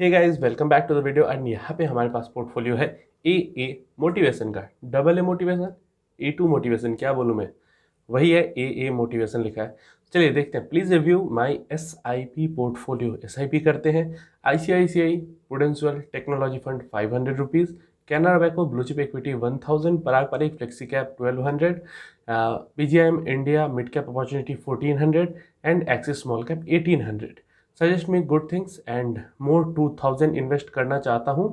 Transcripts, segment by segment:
hey guys welcome back to the video and यहाँ पे हमारे पास पोर्टफोलियो है ए ए मोटिवेशन का double A motivation A two motivation क्या बोलूँ मैं वही है ए ए मोटिवेशन लिखा है चलिए देखते हैं please review my S I P portfolio S I P करते हैं I C I C I prudential technology fund five hundred rupees Canara bank of blue chip equity one thousand Parag Parikh flexi cap twelve hundred P G I M India mid cap opportunity fourteen hundred and Axis small cap eighteen hundred suggest me good things and more two thousand invest करना चाहता हूँ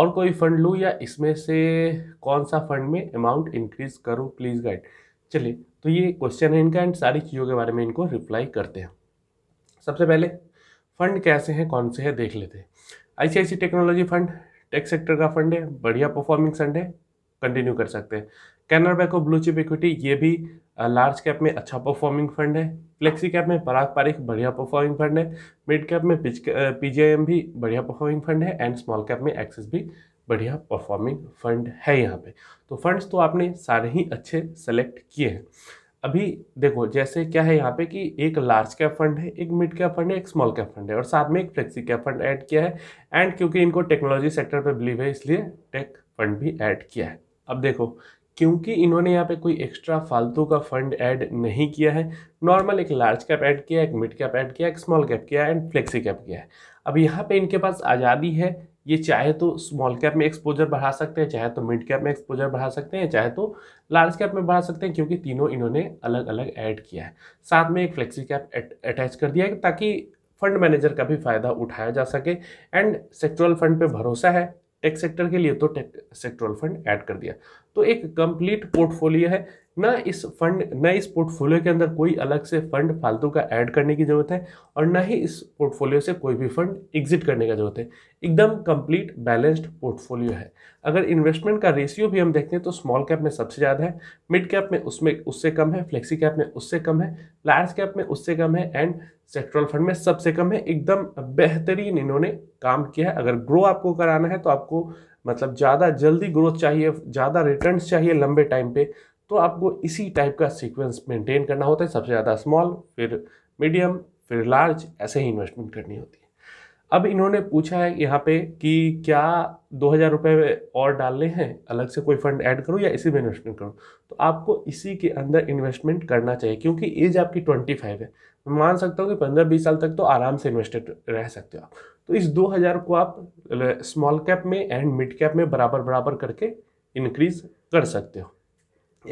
और कोई fund लूँ या इसमें से कौन सा फंड में अमाउंट इंक्रीज करूँ प्लीज़ गाइड चलिए तो ये क्वेश्चन है इनका एंड सारी चीज़ों के बारे में इनको रिप्लाई करते हैं सबसे पहले फंड कैसे हैं कौन से हैं देख लेते हैं I C I C technology fund tech sector का फंड है बढ़िया परफॉर्मिंग फंड है कंटिन्यू कर सकते हैं Canara bank of blue chip equity ये भी लार्ज कैप में अच्छा परफॉर्मिंग फंड है फ्लेक्सी कैप में पराग पारिक बढ़िया परफॉर्मिंग फंड है मिड कैप में पीजीआईएम भी बढ़िया परफॉर्मिंग फंड है एंड स्मॉल कैप में एक्सेस भी बढ़िया परफॉर्मिंग फंड है यहाँ पे तो फंड्स तो आपने सारे ही अच्छे सेलेक्ट किए हैं अभी देखो जैसे क्या है यहाँ पे कि एक लार्ज कैप फंड है एक मिड कैप फंड है एक स्मॉल कैप फंड है और साथ में एक फ्लेक्सी कैप फंड ऐड किया है एंड क्योंकि इनको टेक्नोलॉजी सेक्टर पर बिलीव है इसलिए टेक फंड भी ऐड किया है अब देखो क्योंकि इन्होंने यहाँ पे कोई एक्स्ट्रा फालतू का फंड ऐड नहीं किया है नॉर्मल एक लार्ज कैप ऐड किया एक मिड कैप ऐड किया एक स्मॉल कैप किया एंड फ्लेक्सी कैप किया है अब यहाँ पे इनके पास आज़ादी है ये चाहे तो स्मॉल कैप में एक्सपोजर बढ़ा सकते हैं चाहे तो मिड कैप में एक्सपोजर बढ़ा सकते हैं चाहे तो लार्ज कैप में बढ़ा सकते हैं क्योंकि तीनों इन्होंने अलग अलग ऐड किया है साथ में एक फ्लेक्सी कैप अटैच कर दिया है ताकि फंड मैनेजर का भी फ़ायदा उठाया जा सके एंड सेक्टोरल फंड पे भरोसा है टेक सेक्टर के लिए तो टेक सेक्टोरल फंड ऐड कर दिया तो एक कंप्लीट पोर्टफोलियो है ना इस फंड ना इस पोर्टफोलियो के अंदर कोई अलग से फंड फालतू का ऐड करने की ज़रूरत है और ना ही इस पोर्टफोलियो से कोई भी फंड एग्जिट करने का ज़रूरत है एकदम कंप्लीट बैलेंस्ड पोर्टफोलियो है अगर इन्वेस्टमेंट का रेशियो भी हम देखते हैं तो स्मॉल कैप में सबसे ज़्यादा है मिड कैप में उसमें उससे कम है फ्लेक्सी कैप में उससे कम है लार्ज कैप में उससे कम है एंड सेक्ट्रल फंड में सबसे कम है एकदम बेहतरीन इन्होंने काम किया है अगर ग्रो आपको कराना है तो आपको मतलब ज़्यादा जल्दी ग्रोथ चाहिए ज़्यादा रिटर्न चाहिए लंबे टाइम पे तो आपको इसी टाइप का सीक्वेंस मेंटेन करना होता है सबसे ज़्यादा स्मॉल फिर मीडियम फिर लार्ज ऐसे ही इन्वेस्टमेंट करनी होती है अब इन्होंने पूछा है यहाँ पे कि क्या दो हज़ार रुपये और डालने हैं अलग से कोई फंड ऐड करूँ या इसी में इन्वेस्टमेंट करूँ तो आपको इसी के अंदर इन्वेस्टमेंट करना चाहिए क्योंकि एज आपकी ट्वेंटी फाइव है मैं मान सकता हूँ कि पंद्रह बीस साल तक तो आराम से इन्वेस्टेड रह सकते हो आप तो इस दो हज़ार को आप स्मॉल कैप में एंड मिड कैप में बराबर बराबर करके इनक्रीज कर सकते हो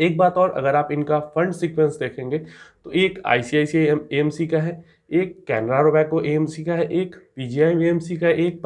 एक बात और अगर आप इनका फंड सिक्वेंस देखेंगे तो एक आई C I C M C का है एक कैनरा रोबैको ए का है एक पी जी आई का एक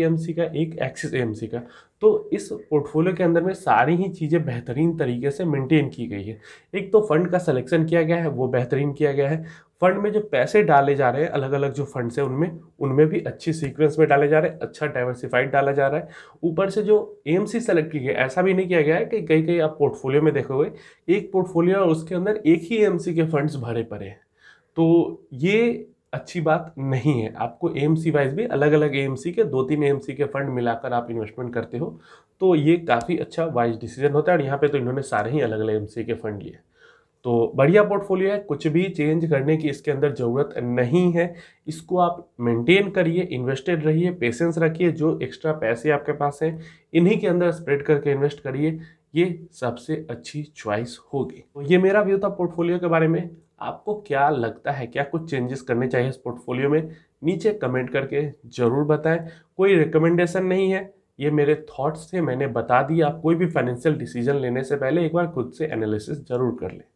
एम सी का एक एक्सिस ए का तो इस पोर्टफोलियो के अंदर में सारी ही चीज़ें बेहतरीन तरीके से मेंटेन की गई है एक तो फंड का सिलेक्शन किया गया है वो बेहतरीन किया गया है फंड में जो पैसे डाले जा रहे हैं अलग अलग जो फंड्स हैं उनमें उनमें भी अच्छी सीक्वेंस में डाले जा रहे हैं अच्छा डाइवर्सिफाइड डाला जा रहा है ऊपर से जो एम सी सेलेक्ट की गई ऐसा भी नहीं किया गया है कि कई कई आप पोर्टफोलियो में देखोगे एक पोर्टफोलियो और उसके अंदर एक ही एम सी के फंड्स भरे पड़े हैं तो ये अच्छी बात नहीं है आपको एम सी वाइज भी अलग अलग एम सी के दो तीन एम सी के फंड मिलाकर आप इन्वेस्टमेंट करते हो तो ये काफ़ी अच्छा वाइज डिसीजन होता है और यहाँ पे तो इन्होंने सारे ही अलग अलग एम सी के फंड लिए तो बढ़िया पोर्टफोलियो है कुछ भी चेंज करने की इसके अंदर ज़रूरत नहीं है इसको आप मेंटेन करिए इन्वेस्टेड रहिए पेशेंस रखिए जो एक्स्ट्रा पैसे आपके पास हैं इन्हीं के अंदर स्प्रेड करके इन्वेस्ट करिए ये सबसे अच्छी च्वाइस होगी तो ये मेरा व्यू था पोर्टफोलियो के बारे में आपको क्या लगता है क्या कुछ चेंजेस करने चाहिए इस पोर्टफोलियो में नीचे कमेंट करके ज़रूर बताएं कोई रिकमेंडेशन नहीं है ये मेरे थॉट्स थे मैंने बता दिए आप कोई भी फाइनेंशियल डिसीजन लेने से पहले एक बार खुद से एनालिसिस ज़रूर कर लें